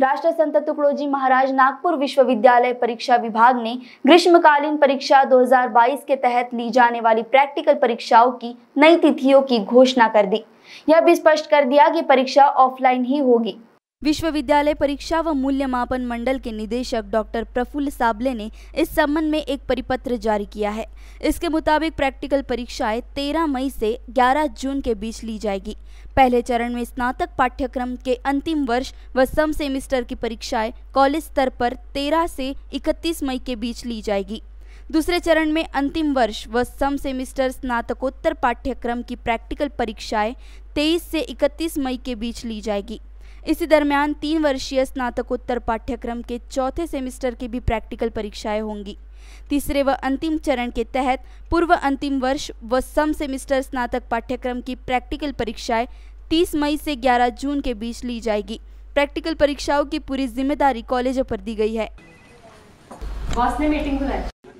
राष्ट्र संत तुकड़ोजी महाराज नागपुर विश्वविद्यालय परीक्षा विभाग ने ग्रीष्मकालीन परीक्षा 2022 के तहत ली जाने वाली प्रैक्टिकल परीक्षाओं की नई तिथियों की घोषणा कर दी यह भी स्पष्ट कर दिया कि परीक्षा ऑफलाइन ही होगी विश्वविद्यालय परीक्षा व मूल्यमापन मंडल के निदेशक डॉक्टर प्रफुल्ल साबले ने इस संबंध में एक परिपत्र जारी किया है इसके मुताबिक प्रैक्टिकल परीक्षाएं 13 मई से 11 जून के बीच ली जाएगी पहले चरण में स्नातक पाठ्यक्रम के अंतिम वर्ष व सम सेमिस्टर की परीक्षाएं कॉलेज स्तर पर 13 से 31 मई के बीच ली जाएगी दूसरे चरण में अंतिम वर्ष व सम सेमिस्टर स्नातकोत्तर पाठ्यक्रम की प्रैक्टिकल परीक्षाएं 23 से 31 मई के बीच ली जाएगी इसी दरमियान तीन वर्षीय स्नातकोत्तर पाठ्यक्रम के चौथे सेमिस्टर की भी प्रैक्टिकल परीक्षाएं होंगी तीसरे व अंतिम चरण के तहत पूर्व अंतिम वर्ष व सम सेमिस्टर स्नातक पाठ्यक्रम की प्रैक्टिकल परीक्षाएं 30 मई से 11 जून के बीच ली जाएगी प्रैक्टिकल परीक्षाओं की पूरी जिम्मेदारी कॉलेजों पर दी गई है